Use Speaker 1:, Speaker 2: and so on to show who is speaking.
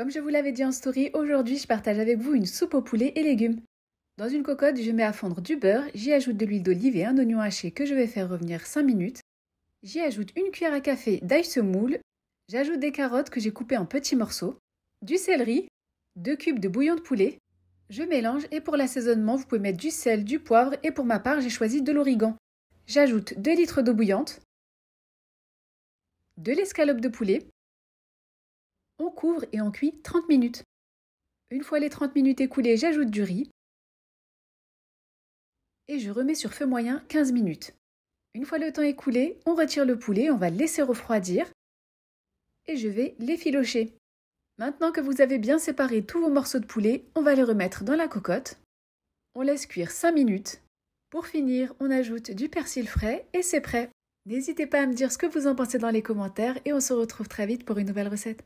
Speaker 1: Comme je vous l'avais dit en story, aujourd'hui je partage avec vous une soupe au poulet et légumes. Dans une cocotte, je mets à fondre du beurre, j'y ajoute de l'huile d'olive et un oignon haché que je vais faire revenir 5 minutes. J'y ajoute une cuillère à café d'ail semoule, j'ajoute des carottes que j'ai coupées en petits morceaux, du céleri, 2 cubes de bouillon de poulet. Je mélange et pour l'assaisonnement, vous pouvez mettre du sel, du poivre et pour ma part, j'ai choisi de l'origan. J'ajoute 2 litres d'eau bouillante, de l'escalope de poulet, on couvre et on cuit 30 minutes. Une fois les 30 minutes écoulées, j'ajoute du riz et je remets sur feu moyen 15 minutes. Une fois le temps écoulé, on retire le poulet, on va le laisser refroidir et je vais l'effilocher. Maintenant que vous avez bien séparé tous vos morceaux de poulet, on va les remettre dans la cocotte. On laisse cuire 5 minutes. Pour finir, on ajoute du persil frais et c'est prêt. N'hésitez pas à me dire ce que vous en pensez dans les commentaires et on se retrouve très vite pour une nouvelle recette.